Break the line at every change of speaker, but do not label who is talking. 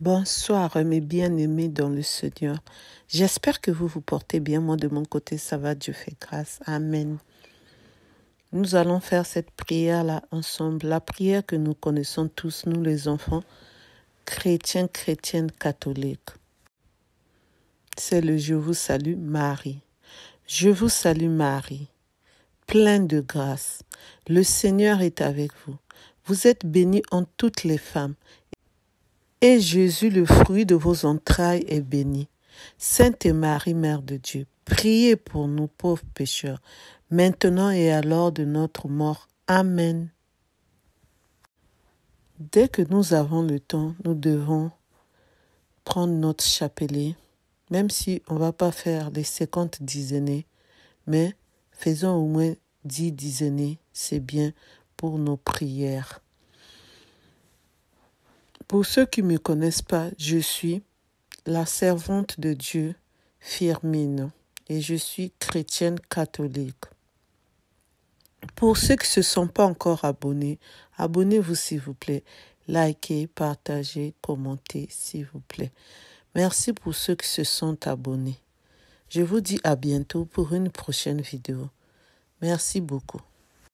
Bonsoir mes bien-aimés dans le Seigneur. J'espère que vous vous portez bien. Moi de mon côté, ça va. Dieu fait grâce. Amen. Nous allons faire cette prière-là ensemble. La prière que nous connaissons tous, nous les enfants, chrétiens, chrétiennes, catholiques. C'est le Je vous salue Marie. Je vous salue Marie, pleine de grâce. Le Seigneur est avec vous. Vous êtes bénie en toutes les femmes, et Jésus, le fruit de vos entrailles, est béni. Sainte Marie, Mère de Dieu, priez pour nous pauvres pécheurs, maintenant et à l'heure de notre mort. Amen. Dès que nous avons le temps, nous devons prendre notre chapelet, même si on ne va pas faire les 50 dizaines, mais faisons au moins dix dizaines, c'est bien pour nos prières. Pour ceux qui ne me connaissent pas, je suis la servante de Dieu, Firmine, et je suis chrétienne catholique. Pour ceux qui ne se sont pas encore abonnés, abonnez-vous s'il vous plaît. Likez, partagez, commentez s'il vous plaît. Merci pour ceux qui se sont abonnés. Je vous dis à bientôt pour une prochaine vidéo. Merci beaucoup.